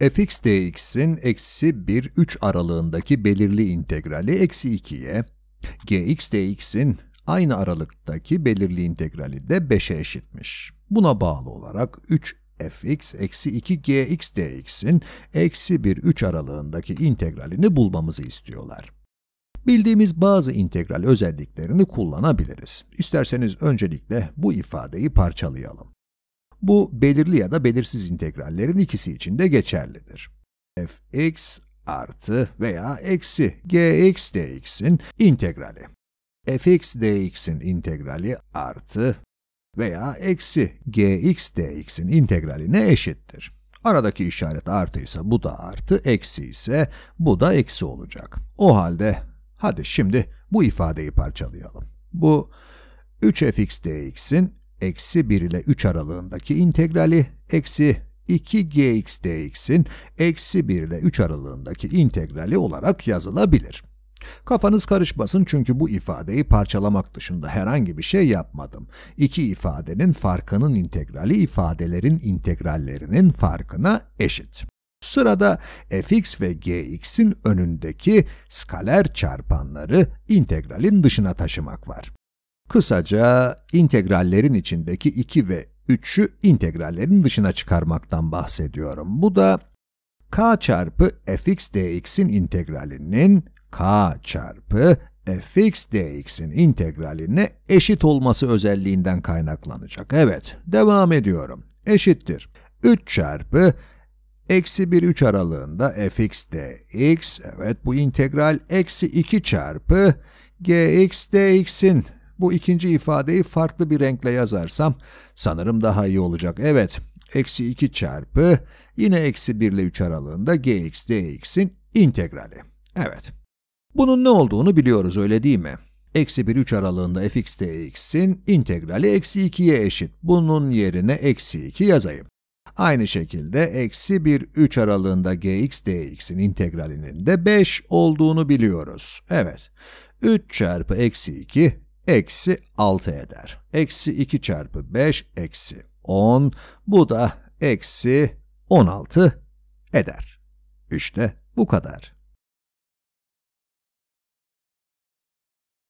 fx dx'in eksi 1-3 aralığındaki belirli integrali eksi 2'ye, gx dx'in aynı aralıktaki belirli integrali de 5'e eşitmiş. Buna bağlı olarak 3 fx eksi 2 gx dx'in eksi 1 3 aralığındaki integralini bulmamızı istiyorlar. Bildiğimiz bazı integral özelliklerini kullanabiliriz. İsterseniz öncelikle bu ifadeyi parçalayalım. Bu belirli ya da belirsiz integrallerin ikisi için de geçerlidir. fx artı veya eksi gx dx'in integrali. fx dx'in integrali artı veya eksi gx dx'in integraline eşittir. Aradaki işaret artı ise bu da artı, eksi ise bu da eksi olacak. O halde hadi şimdi bu ifadeyi parçalayalım. Bu 3fx dx'in eksi 1 ile 3 aralığındaki integrali eksi 2gx dx'in eksi 1 ile 3 aralığındaki integrali olarak yazılabilir. Kafanız karışmasın çünkü bu ifadeyi parçalamak dışında herhangi bir şey yapmadım. İki ifadenin farkının integrali ifadelerin integrallerinin farkına eşit. Sırada fx ve gx'in önündeki skaler çarpanları integralin dışına taşımak var. Kısaca integrallerin içindeki 2 ve 3'ü integrallerin dışına çıkarmaktan bahsediyorum. Bu da k çarpı fx dx'in integralinin k çarpı fx dx'in integraline eşit olması özelliğinden kaynaklanacak. Evet, devam ediyorum. Eşittir. 3 çarpı eksi 1-3 aralığında fx dx, evet bu integral eksi 2 çarpı gx dx'in bu ikinci ifadeyi farklı bir renkle yazarsam sanırım daha iyi olacak. Evet, eksi 2 çarpı yine eksi 1 ile 3 aralığında gx dx'in integrali. Evet. Bunun ne olduğunu biliyoruz öyle değil mi? Eksi 1 3 aralığında fx dx'in integrali eksi 2'ye eşit. Bunun yerine eksi 2 yazayım. Aynı şekilde eksi 1 3 aralığında gx dx'in integralinin de 5 olduğunu biliyoruz. Evet. 3 çarpı eksi 2 eksi 6 eder. Eksi 2 çarpı 5 eksi 10 bu da eksi 16 eder. İşte bu kadar.